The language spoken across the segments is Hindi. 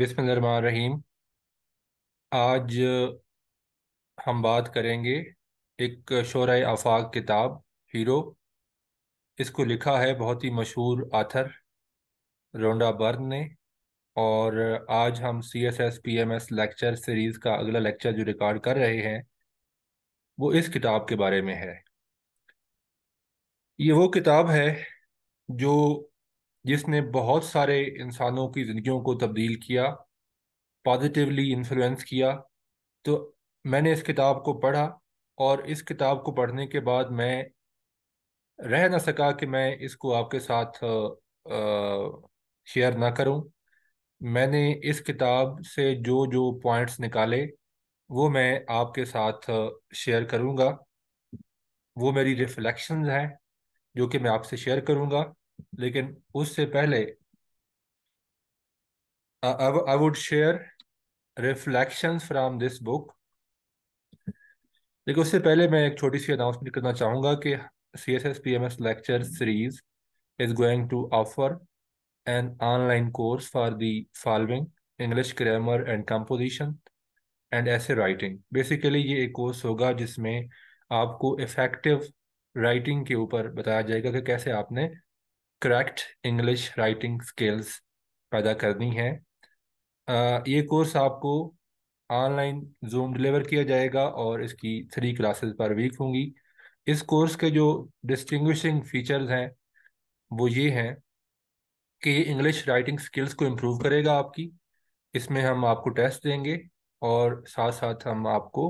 रहीम आज हम बात करेंगे एक शोर आफाक किताब हीरो इसको लिखा है बहुत ही मशहूर आथर रोंडा बर्न ने और आज हम C S S P M S lecture series का अगला लेक्चर जो रिकॉर्ड कर रहे हैं वो इस किताब के बारे में है ये वो किताब है जो जिसने बहुत सारे इंसानों की ज़िंदगियों को तब्दील किया पॉजिटिवली इन्फ्लुएंस किया तो मैंने इस किताब को पढ़ा और इस किताब को पढ़ने के बाद मैं रह ना सका कि मैं इसको आपके साथ शेयर ना करूं मैंने इस किताब से जो जो पॉइंट्स निकाले वो मैं आपके साथ शेयर करूंगा वो मेरी रिफ्लेक्शंस हैं जो कि मैं आपसे शेयर करूंगा लेकिन उससे पहले I would share reflection from this book लेकिन उससे पहले मैं एक छोटी सी अनाउंसमेंट करना चाहूंगा कि C S S P M S lecture series is going to offer an online course for the following English grammar and composition and ऐसे राइटिंग बेसिकली ये एक कोर्स होगा जिसमें आपको इफ़ेक्टिव राइटिंग के ऊपर बताया जाएगा कि कैसे आपने करेक्ट इंग्लिश राइटिंग स्किल्स पैदा करनी है आ, ये कोर्स आपको ऑनलाइन जूम डिलीवर किया जाएगा और इसकी थ्री क्लासेस पर वीक होंगी इस कोर्स के जो डिस्टिंग्विशिंग फीचर्स हैं वो ये हैं कि ये इंग्लिश राइटिंग स्किल्स को इम्प्रूव करेगा आपकी इसमें हम आपको टेस्ट देंगे और साथ साथ हम आपको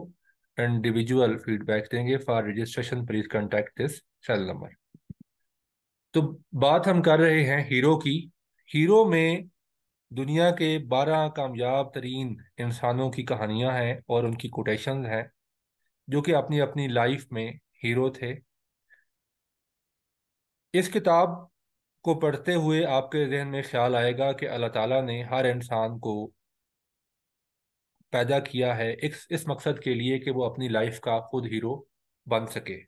इंडिविजुअल फीडबैक देंगे for registration please contact this cell number तो बात हम कर रहे हैं हीरो की हीरो में दुनिया के 12 कामयाब तरीन इंसानों की कहानियां हैं और उनकी कोटेशन हैं जो कि अपनी अपनी लाइफ में हीरो थे इस किताब को पढ़ते हुए आपके जहन में ख्याल आएगा कि अल्लाह ताला ने हर इंसान को पैदा किया है इस इस मकसद के लिए कि वो अपनी लाइफ का खुद हीरो बन सके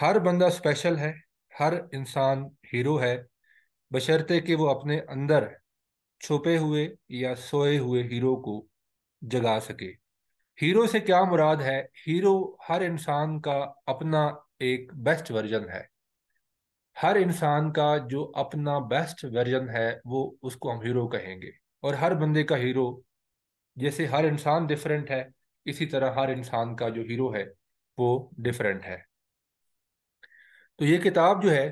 हर बंदा स्पेशल है हर इंसान हीरो है बशर्ते कि वो अपने अंदर छुपे हुए या सोए हुए हीरो को जगा सके हीरो से क्या मुराद है हीरो हर इंसान का अपना एक बेस्ट वर्जन है हर इंसान का जो अपना बेस्ट वर्जन है वो उसको हम हीरो कहेंगे और हर बंदे का हीरो जैसे हर इंसान डिफरेंट है इसी तरह हर इंसान का जो हीरो है वो डिफरेंट है तो ये किताब जो है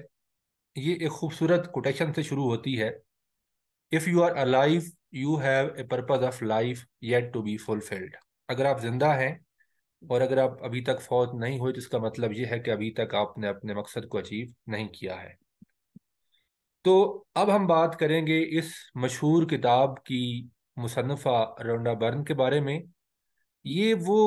ये एक खूबसूरत कोटेशन से शुरू होती है if you are alive you have a purpose of life yet to be fulfilled अगर आप जिंदा हैं और अगर आप अभी तक फौत नहीं हुए तो इसका मतलब ये है कि अभी तक आपने अपने मकसद को अचीव नहीं किया है तो अब हम बात करेंगे इस मशहूर किताब की मुसनफ़ा रोंडा बर्न के बारे में ये वो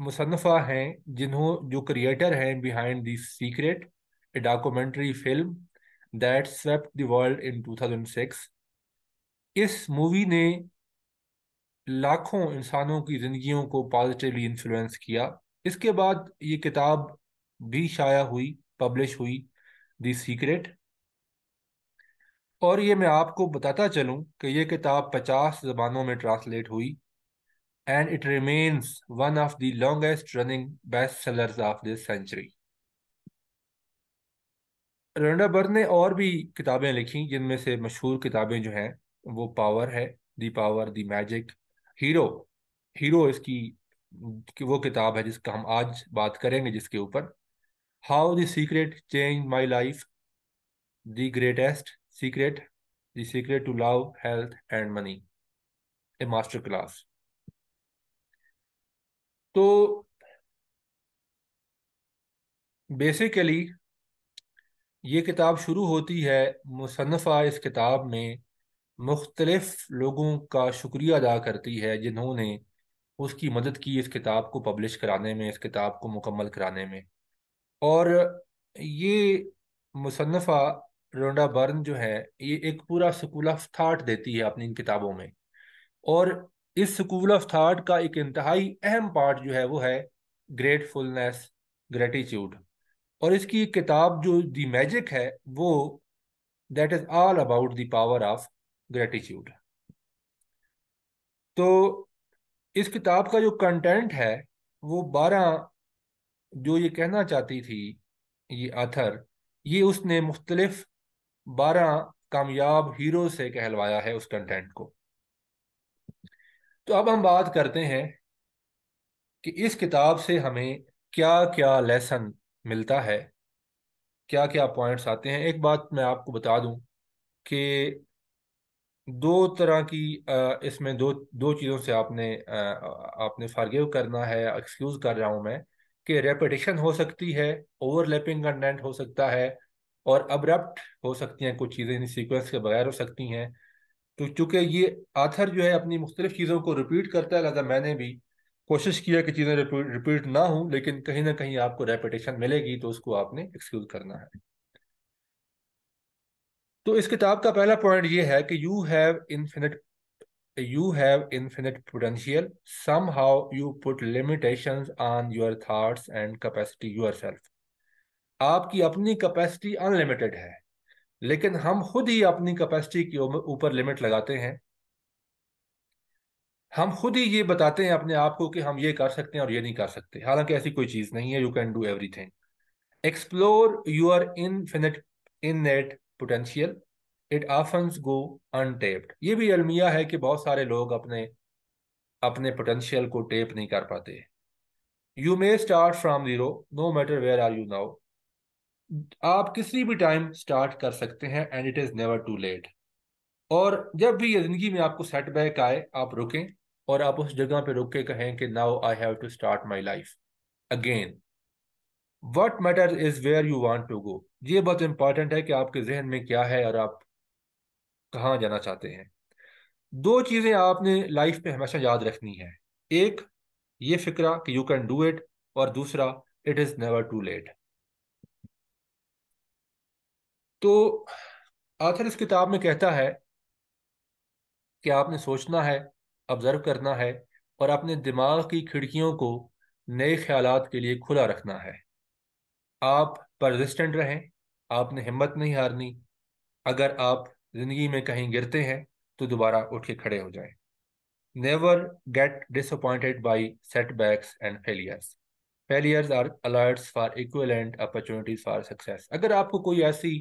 मुसनफ़ा हैं जिन्हों जो क्रिएटर हैं behind the secret a documentary film that swept the world in 2006 इस मूवी ने लाखों इंसानों की ज़िंदगियों को पॉजिटिवली इन्फ्लुएंस किया इसके बाद ये किताब भी शाया हुई पब्लिश हुई दी सीक्रेट और ये मैं आपको बताता चलूं कि ये किताब 50 ज़बानों में ट्रांसलेट हुई and it remains one of the longest running bestsellers of this century. रोना बर ने और भी किताबें लिखी जिनमें से मशहूर किताबें जो हैं वो पावर है the power the magic hero hero इसकी वो किताब है जिसका हम आज बात करेंगे जिसके ऊपर how the secret change my life the greatest secret the secret to love health and money a master class तो बेसिकली ये किताब शुरू होती है मुसनफ़ा इस किताब में मुख्तलफ़ लोगों का शुक्रिया अदा करती है जिन्होंने उसकी मदद की इस किताब को पब्लिश कराने में इस किताब को मुकम्मल कराने में और ये मुसनफ़ा रोंडा बर्न जो है ये एक पूरा स्कूल ऑफ थाट देती है अपनी इन किताबों में और इस स्कूल ऑफ थाट का एक इंतहाई अहम पार्ट जो है वो है ग्रेटफुलनेस ग्रेटिट्यूड और इसकी एक किताब जो दी मैजिक है वो that is all about the power of gratitude तो इस किताब का जो कंटेंट है वो बारह जो ये कहना चाहती थी ये आथर ये उसने मुख्तलिफ बारह कामयाब हीरो से कहलवाया है उस कंटेंट को तो अब हम बात करते हैं कि इस किताब से हमें क्या क्या लेसन मिलता है क्या क्या पॉइंट्स आते हैं एक बात मैं आपको बता दूं कि दो तरह की इसमें दो दो चीज़ों से आपने आपने फारगेव करना है एक्सक्यूज़ कर रहा हूं मैं कि रेपिटेशन हो सकती है ओवरलैपिंग कंटेंट हो सकता है और अब्रप्ट हो सकती हैं कुछ चीज़ें सीक्वेंस के बगैर हो सकती हैं तो चूंकि ये आथर जो है अपनी मुख्तलिफ चीज़ों को रिपीट करता है लिहाजा मैंने भी कोशिश किया कि चीज़ें रिपीट, रिपीट ना हों लेकिन कहीं ना कहीं आपको रेपिटेशन मिलेगी तो उसको आपने एक्सक्यूज करना है तो इस किताब का पहला पॉइंट ये है कि you have infinite infinite potential somehow you put limitation on your your and capacity yourself आपकी अपनी कैपेसिटी अनलिमिटेड है लेकिन हम खुद ही अपनी कैपेसिटी के ऊपर लिमिट लगाते हैं हम खुद ही ये बताते हैं अपने आप को कि हम ये कर सकते हैं और ये नहीं कर सकते हालांकि ऐसी कोई चीज नहीं है you can do everything explore your infinite innate potential it often go untapped ये भी अलमिया है कि बहुत सारे लोग अपने अपने पोटेंशियल को टेप नहीं कर पाते you may start from zero no matter where are you now आप किसी भी टाइम स्टार्ट कर सकते हैं and it is never too late और जब भी ज़िंदगी में आपको सेटबैक आए आप रुकें और आप उस जगह पे रुक के कहें कि now I have to start my life again what matter is where you want to go ये बहुत इंपॉर्टेंट है कि आपके जहन में क्या है और आप कहाँ जाना चाहते हैं दो चीज़ें आपने लाइफ में हमेशा याद रखनी है एक ये फिक्रा कि यू कैन डू इट और दूसरा it is never too late तो आखिर इस किताब में कहता है कि आपने सोचना है ऑब्जर्व करना है और अपने दिमाग की खिड़कियों को नए ख्याल के लिए खुला रखना है आप परजिस्टेंट रहें आपने हिम्मत नहीं हारनी अगर आप ज़िंदगी में कहीं गिरते हैं तो दोबारा उठ के खड़े हो जाएं। Never get disappointed by setbacks and failures failures are alerts for equivalent opportunities for success अगर आपको कोई ऐसी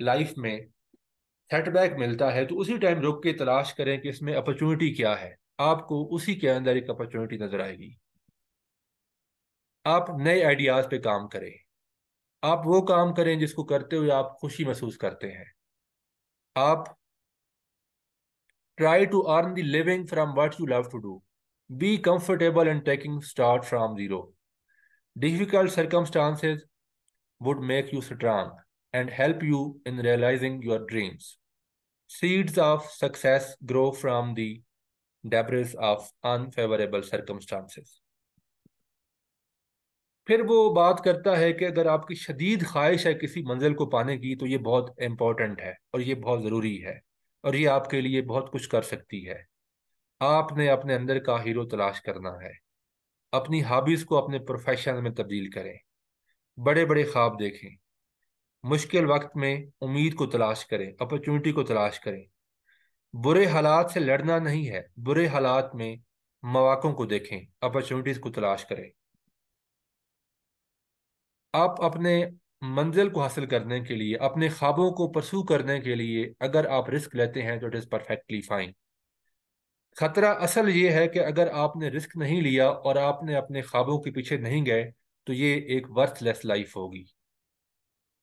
लाइफ में सेटबैक मिलता है तो उसी टाइम रुक के तलाश करें कि इसमें अपॉर्चुनिटी क्या है आपको उसी के अंदर एक अपॉर्चुनिटी नजर आएगी आप नए आइडियाज पे काम करें आप वो काम करें जिसको करते हुए आप खुशी महसूस करते हैं आप try to earn the living from what you love to do be comfortable and taking start from zero difficult circumstances would make you strong and help you in realizing your dreams. Seeds of success grow from the debris of unfavorable circumstances. फिर वो बात करता है कि अगर आपकी शदीद ख्वाहिश है किसी मंजिल को पाने की तो ये बहुत इम्पोर्टेंट है और ये बहुत ज़रूरी है और ये आपके लिए बहुत कुछ कर सकती है आपने अपने अंदर का हीरो तलाश करना है अपनी हॉबीज़ को अपने प्रोफेशन में तब्दील करें बड़े बड़े ख्वाब देखें मुश्किल वक्त में उम्मीद को तलाश करें अपॉर्चुनिटी को तलाश करें बुरे हालात से लड़ना नहीं है बुरे हालात में मौाक़ों को देखें अपॉर्चुनिटीज़ को तलाश करें आप अपने मंजिल को हासिल करने के लिए अपने ख्वाबों को परसू करने के लिए अगर आप रिस्क लेते हैं तो इट इज़ परफेक्टली फाइन खतरा असल ये है कि अगर आपने रिस्क नहीं लिया और आपने अपने ख्वाबों के पीछे नहीं गए तो ये एक वर्थलेस लाइफ होगी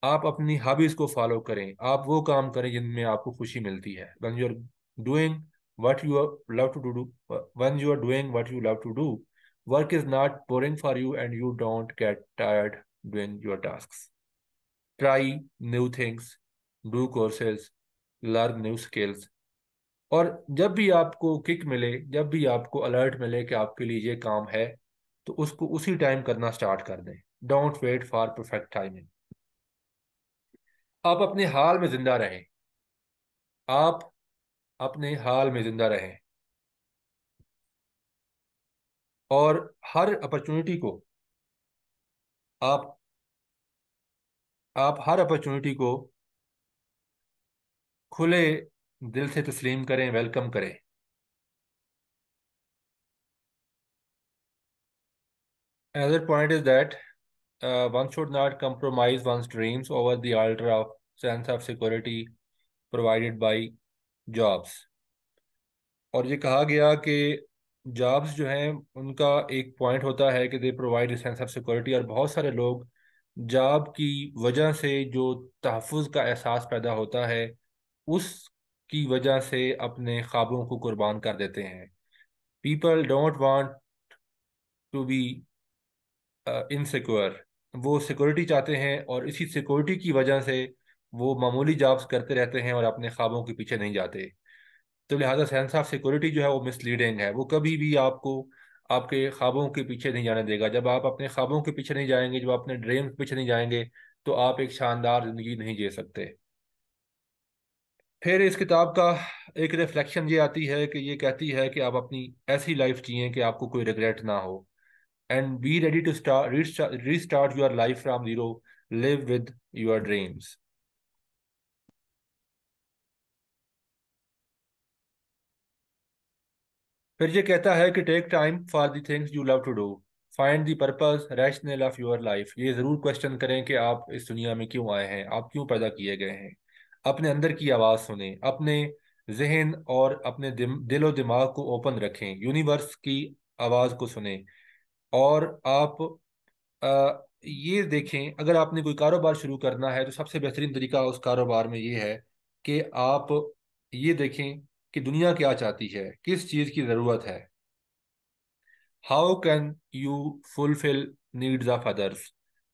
आप अपनी हॉबीज को फॉलो करें आप वो काम करें जिनमें आपको खुशी मिलती है when you are doing what you love to do when you are doing what you love to do work is not boring for you and you don't get tired doing your task try new things do courses learn new skills और जब भी आपको किक मिले जब भी आपको अलर्ट मिले कि आपके लिए ये काम है तो उसको उसी टाइम करना स्टार्ट कर दें don't wait for perfect timing आप अपने हाल में जिंदा रहें आप अपने हाल में जिंदा रहें और हर अपॉर्चुनिटी को आप आप हर अपॉर्चुनिटी को खुले दिल से तस्लीम करें वेलकम करें another point is that uh, one should not compromise one's dreams over the altar of sense of security provided by jobs. और ये कहा गया कि जॉब्स जो हैं उनका एक पॉइंट होता है कि they provide sense of security और बहुत सारे लोग जॉब की वजह से जो तहफ़ का एहसास पैदा होता है उसकी वजह से अपने ख्वाबों को कुर्बान कर देते हैं people don't want to be insecure वो सिक्योरिटी चाहते हैं और इसी सिक्योरिटी की वजह से वो मामूली जॉब्स करते रहते हैं और अपने ख्वाबों के पीछे नहीं जाते तो लिहाजा सेंस ऑफ सिक्योरिटी जो है वो मिसलीडिंग है वो कभी भी आपको आपके ख्वाबों के पीछे नहीं जाने देगा जब आप अपने ख्वाबों के पीछे नहीं जाएंगे जब अपने ड्रीम के पीछे नहीं जाएंगे तो आप एक शानदार ज़िंदगी नहीं जी सकते फिर इस किताब का एक रिफ्लेक्शन ये आती है कि ये कहती है कि आप अपनी ऐसी लाइफ जिये कि आपको कोई रिग्रेट ना हो and be ready to start restart, restart your life from zero live with your dreams फिर ये कहता है कि take time for the things you love to do find the purpose rational of your life ये ज़रूर क्वेश्चन करें कि आप इस दुनिया में क्यों आए हैं आप क्यों पैदा किए गए हैं अपने अंदर की आवाज़ सुने अपने जहन और अपने दिल और दिमाग को ओपन रखें यूनिवर्स की आवाज़ को सुने और आप आ, ये देखें अगर आपने कोई कारोबार शुरू करना है तो सबसे बेहतरीन तरीका उस कारोबार में ये है कि आप ये देखें कि दुनिया क्या चाहती है किस चीज़ की ज़रूरत है how can you fulfil needs of others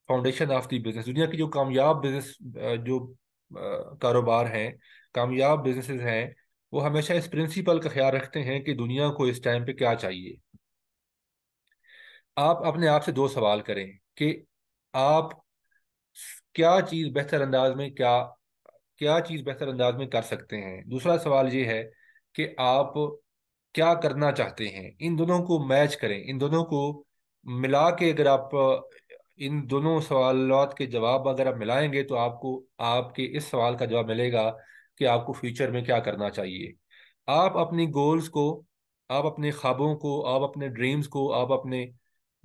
foundation of the business दुनिया की जो कामयाब बिजनेस जो कारोबार हैं कामयाब बिज़नेस हैं वो हमेशा इस प्रिंसिपल का ख्याल रखते हैं कि दुनिया को इस टाइम पे क्या चाहिए आप अपने आप से दो सवाल करें कि आप क्या चीज़ बेहतर अंदाज में क्या क्या चीज़ बेहतर अंदाज में कर सकते हैं दूसरा सवाल ये है कि आप क्या करना चाहते हैं इन दोनों को मैच करें इन दोनों को मिला के अगर आप इन दोनों सवालत के जवाब अगर आप मिलाएंगे तो आपको आपके इस सवाल का जवाब मिलेगा कि आपको फ्यूचर में क्या करना चाहिए आप अपनी गोल्स को आप अपने ख्वाबों को आप अपने ड्रीम्स को आप अपने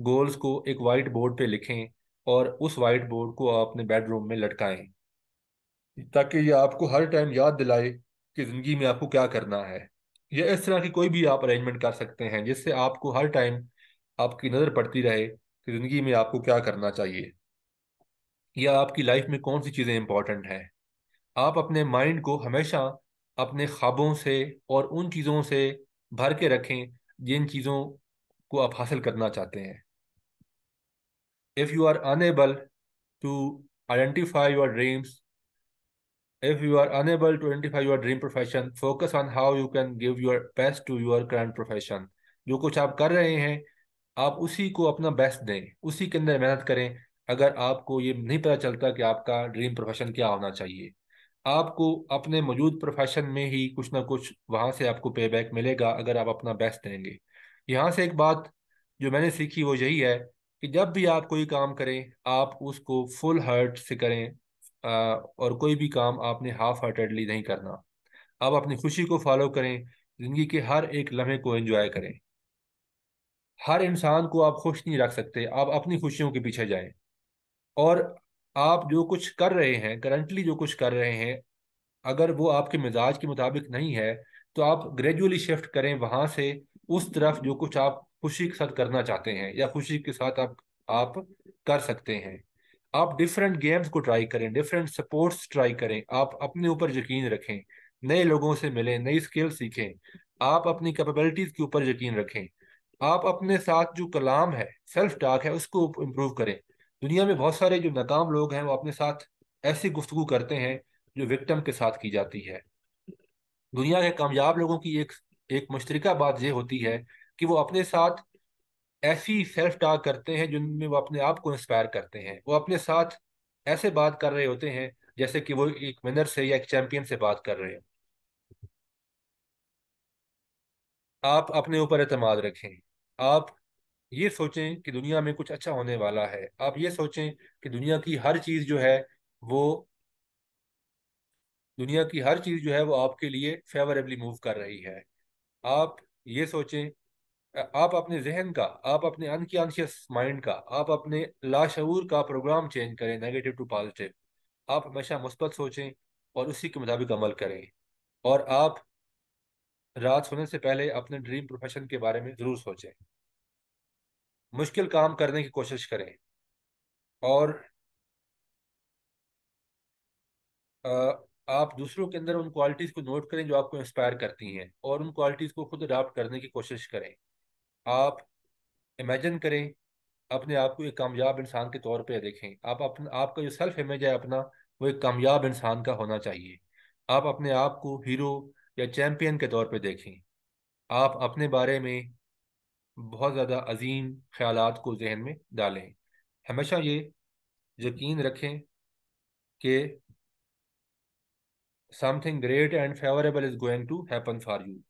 गोल्स को एक वाइट बोर्ड पे लिखें और उस वाइट बोर्ड को अपने बेडरूम में लटकाएं ताकि ये आपको हर टाइम याद दिलाए कि ज़िंदगी में आपको क्या करना है या इस तरह की कोई भी आप अरेंजमेंट कर सकते हैं जिससे आपको हर टाइम आपकी नज़र पड़ती रहे कि ज़िंदगी में आपको क्या करना चाहिए या आपकी लाइफ में कौन सी चीज़ें इंपॉर्टेंट हैं आप अपने माइंड को हमेशा अपने ख्वाबों से और उन चीज़ों से भर के रखें जिन चीज़ों को आप हासिल करना चाहते हैं if you are unable to identify your dreams, if you are unable to identify your dream profession, focus on how you can give your best to your current profession. जो कुछ आप कर रहे हैं आप उसी को अपना बेस्ट दें उसी के अंदर मेहनत करें अगर आपको ये नहीं पता चलता कि आपका ड्रीम प्रोफेशन क्या होना चाहिए आपको अपने मौजूद प्रोफेशन में ही कुछ ना कुछ वहाँ से आपको पेबैक मिलेगा अगर आप अपना बेस्ट देंगे यहाँ से एक बात जो मैंने सीखी वो यही है कि जब भी आप कोई काम करें आप उसको फुल हार्ट से करें आ, और कोई भी काम आपने हाफ हार्टेडली नहीं करना आप अपनी खुशी को फॉलो करें ज़िंदगी के हर एक लम्हे को एंजॉय करें हर इंसान को आप खुश नहीं रख सकते आप अपनी खुशियों के पीछे जाएं और आप जो कुछ कर रहे हैं करंटली जो कुछ कर रहे हैं अगर वो आपके मिजाज के मुताबिक नहीं है तो आप ग्रेजुअली शिफ्ट करें वहाँ से उस तरफ जो कुछ आप खुशी के साथ करना चाहते हैं या खुशी के साथ आप आप कर सकते हैं आप डिफरेंट गेम्स को ट्राई करें डिफरेंट सपोर्ट्स ट्राई करें आप अपने ऊपर यकीन रखें नए लोगों से मिलें नई स्किल सीखें आप अपनी कैपेबिलिटीज के ऊपर यकीन रखें आप अपने साथ जो कलाम है सेल्फ टाक है उसको इम्प्रूव करें दुनिया में बहुत सारे जो नाकाम लोग हैं वो अपने साथ ऐसी गुफ्तु करते हैं जो विक्टम के साथ की जाती है दुनिया के कामयाब लोगों की एक एक मुश्तरका बात यह होती है कि वो अपने साथ ऐसी सेल्फ टॉक करते हैं जिनमें वो अपने आप को इंस्पायर करते हैं वो अपने साथ ऐसे बात कर रहे होते हैं जैसे कि वो एक विनर से या एक चैंपियन से बात कर रहे हैं आप अपने ऊपर अतमाद रखें आप ये सोचें कि दुनिया में कुछ अच्छा होने वाला है आप ये सोचें कि दुनिया की हर चीज़ जो है वो दुनिया की हर चीज़ जो है वो आपके लिए फेवरेबली मूव कर रही है आप ये सोचें आप अपने जहन का आप अपने अनकॉन्शियस माइंड का आप अपने लाशूर का प्रोग्राम चेंज करें नेगेटिव टू पॉजिटिव आप हमेशा मुस्बत सोचें और उसी के मुताबिक अमल करें और आप रात सोने से पहले अपने ड्रीम प्रोफेशन के बारे में ज़रूर सोचें मुश्किल काम करने की कोशिश करें और आप दूसरों के अंदर उन क्वालिटीज़ को नोट करें जो आपको इंस्पायर करती हैं और उन क्वालिटीज़ को खुद अडाप्ट करने की कोशिश करें आप इमेजिन करें अपने आप को एक कामयाब इंसान के तौर पे देखें आप अपना आपका जो सेल्फ इमेज है अपना वो एक कामयाब इंसान का होना चाहिए आप अपने आप को हीरो या चैम्पियन के तौर पर देखें आप अपने बारे में बहुत ज़्यादा अजीम ख्याल को जहन में डालें हमेशा ये यकीन रखें कि something great and favourable is going to happen for you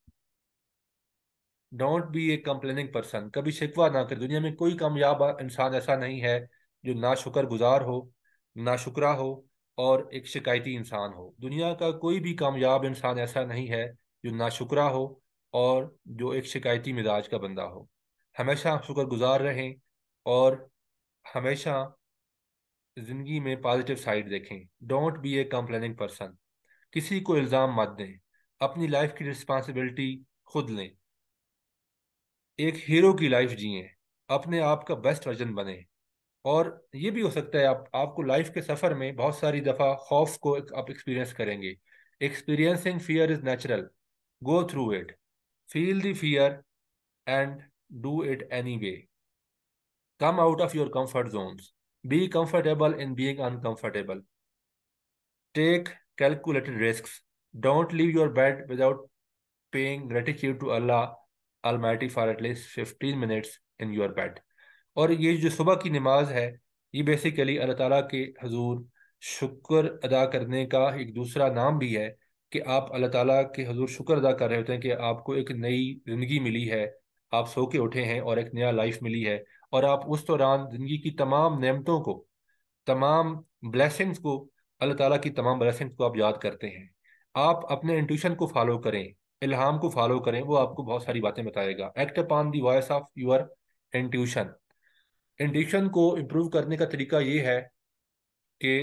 don't be a complaining person कभी शिकवा ना कर दुनिया में कोई कामयाब इंसान ऐसा नहीं है जो ना शुक्र गुजार हो ना शुक्रा हो और एक शिकायती इंसान हो दुनिया का कोई भी कामयाब इंसान ऐसा नहीं है जो ना शुक्रा हो और जो एक शिकायती मिजाज का बंदा हो हमेशा शुक्र गुजार रहें और हमेशा ज़िंदगी में पॉजिटिव साइड देखें don't be a complaining person किसी को इल्ज़ाम मत दें अपनी लाइफ की रिस्पॉन्सिबिलिटी खुद लें एक हीरो की लाइफ जिए अपने आप का बेस्ट वर्जन बने और ये भी हो सकता है आप आपको लाइफ के सफर में बहुत सारी दफा खौफ को आप एक्सपीरियंस करेंगे experiencing fear is natural go through it feel the fear and do it anyway come out of your comfort zones be comfortable in being uncomfortable take calculated risk don't leave your bed without paying gratitude to अल्लाह almighty for at least fifteen minutes in your bed और ये जो सुबह की नमाज है ये बेसिकली अल्लाह ताला के हजूर शुक्र अदा करने का एक दूसरा नाम भी है कि आप अल्लाह ताला के हजूर शुक्र अदा कर रहे होते हैं कि आपको एक नई ज़िंदगी मिली है आप सो के उठे हैं और एक नया लाइफ मिली है और आप उस दौरान ज़िंदगी की तमाम नेमतों को तमाम ब्लेसिंग्स को अल्लाह ताला की तमाम ब्लेसिंग्स को आप याद करते हैं आप अपने इंट्यूशन को फॉलो करें इल्हाम को फॉलो करें वो आपको बहुत सारी बातें बताएगा act upon the voice of your intuition intuition को इम्प्रूव करने का तरीका ये है कि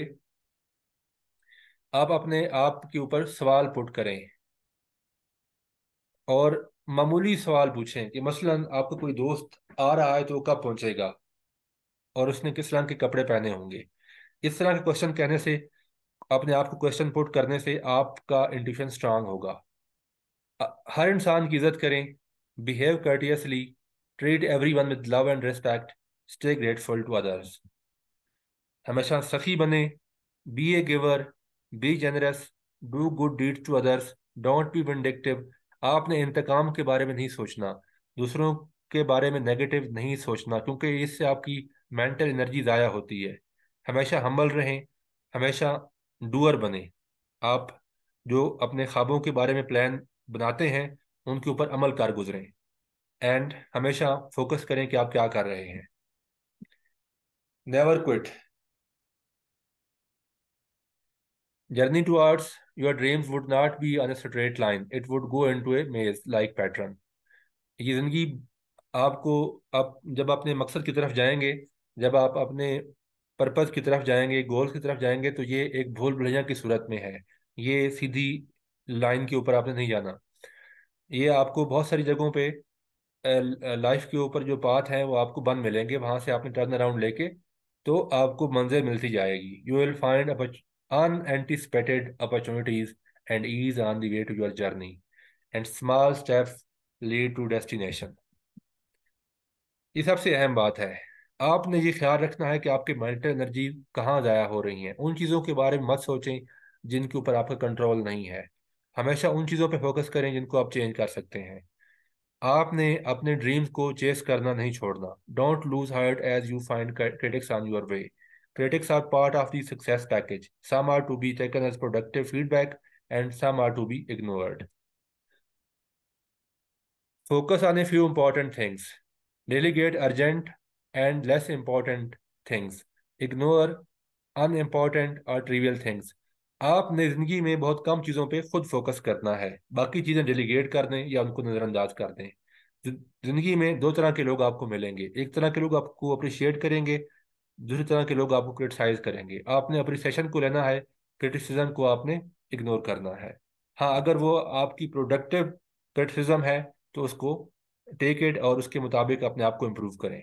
आप अपने आप के ऊपर सवाल पुट करें और मामूली सवाल पूछें कि मसलन आपका कोई दोस्त आ रहा है तो वो कब पहुंचेगा और उसने किस रंग के कपड़े पहने होंगे इस तरह के क्वेश्चन कहने से अपने आप को क्वेश्चन पुट करने से आपका इंट्यूशन स्ट्रांग होगा हर इंसान की इज्जत करें behave courteously treat everyone with love and respect stay grateful to others हमेशा सखी बने be a giver be generous do good deed to others don't be vindictive आपने इंतकाम के बारे में नहीं सोचना दूसरों के बारे में नेगेटिव नहीं सोचना क्योंकि इससे आपकी मेंटल एनर्जी ज़ाया होती है हमेशा हम्बल रहें हमेशा डूअर बने आप जो अपने ख्वाबों के बारे में प्लान बनाते हैं उनके ऊपर अमल कर गुजरें एंड हमेशा फोकस करें कि आप क्या कर रहे हैं never quit Journey towards your dreams would not be on straight line it would go into a maze like pattern ये ज़िंदगी आपको आप जब अपने मकसद की तरफ जाएंगे जब आप अपने पर्पज़ की तरफ जाएंगे गोल्स की तरफ जाएंगे तो ये एक भूल भुलैया की सूरत में है ये सीधी लाइन के ऊपर आपने नहीं जाना ये आपको बहुत सारी जगहों पे लाइफ के ऊपर जो पाथ है वो आपको बंद मिलेंगे वहां से आपने टर्न अराउंड लेके तो आपको मंजिल मिलती जाएगी you will find unanticipated opportunities and ease on the way to your journey and small steps lead to destination ये सबसे अहम बात है आपने ये ख्याल रखना है कि आपके मेंटल एनर्जी कहाँ ज़ाया हो रही है उन चीज़ों के बारे में मत सोचें जिनके ऊपर आपका कंट्रोल नहीं है हमेशा उन चीज़ों पे फोकस करें जिनको आप चेंज कर सकते हैं आपने अपने ड्रीम्स को चेस करना नहीं छोड़ना don't lose heart as you find critics on your way critics are part of the success package some are to be taken as productive feedback and some are to be ignored focus on a few important things delegate urgent and less important things ignore unimportant और ट्रीवियल थिंग्स आपने जिंदगी में बहुत कम चीज़ों पे खुद फोकस करना है बाकी चीज़ें डेलीगेट कर दें या उनको नज़रअंदाज कर दें जिंदगी में दो तरह के लोग आपको मिलेंगे एक तरह के लोग आपको अप्रिशिएट करेंगे दूसरी तरह के लोग आपको क्रिटिसाइज करेंगे आपने अप्रिसिएशन को लेना है क्रिटिसिज्म को आपने इग्नोर करना है हाँ अगर वो आपकी प्रोडक्टिव क्रिटिसिज्म है तो उसको टेक इट और उसके मुताबिक अपने आप को इम्प्रूव करें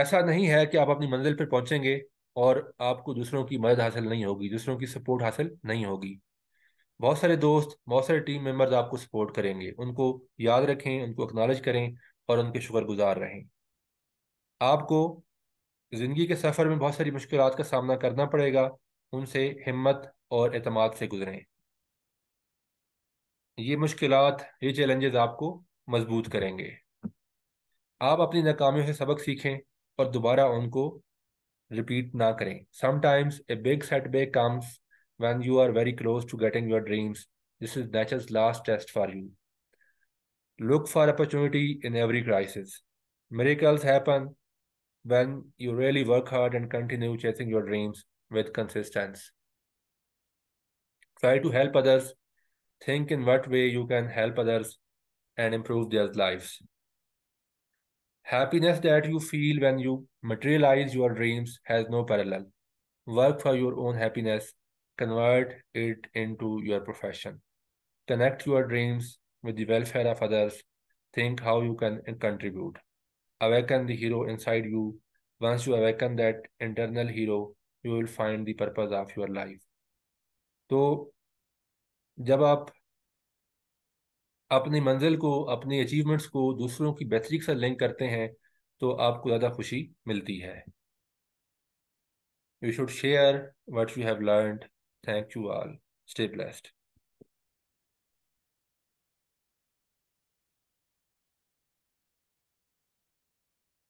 ऐसा नहीं है कि आप अपनी मंजिल पर पहुंचेंगे और आपको दूसरों की मदद हासिल नहीं होगी दूसरों की सपोर्ट हासिल नहीं होगी बहुत सारे दोस्त बहुत सारे टीम मेंबर्स आपको सपोर्ट करेंगे उनको याद रखें उनको एक्नॉलेज करें और उनके शुक्रगुजार रहें आपको ज़िंदगी के सफ़र में बहुत सारी मुश्किल का सामना करना पड़ेगा उनसे हिम्मत और अतमाद से गुजरें ये मुश्किल ये चैलेंजेस आपको मजबूत करेंगे आप अपनी नाकामियों से सबक सीखें और दोबारा उनको repeat na Sometimes a big setback comes when you are very close to getting your dreams. This is nature's last test for you. Look for opportunity in every crisis. Miracles happen when you really work hard and continue chasing your dreams with consistency. Try to help others. Think in what way you can help others and improve their lives. Happiness that you feel when you materialize your dreams has no parallel. Work for your own happiness, convert it into your profession. Connect your dreams with the welfare of others. Think how you can contribute. Awaken the hero inside you. Once you awaken that internal hero, you will find the purpose of your life. So, जब आप अपनी मंजिल को अपनी अचीवमेंट्स को दूसरों की बेहतरी के साथ लिंक करते हैं तो आपको ज़्यादा खुशी मिलती है you should share what you have learn thank you all stay blessed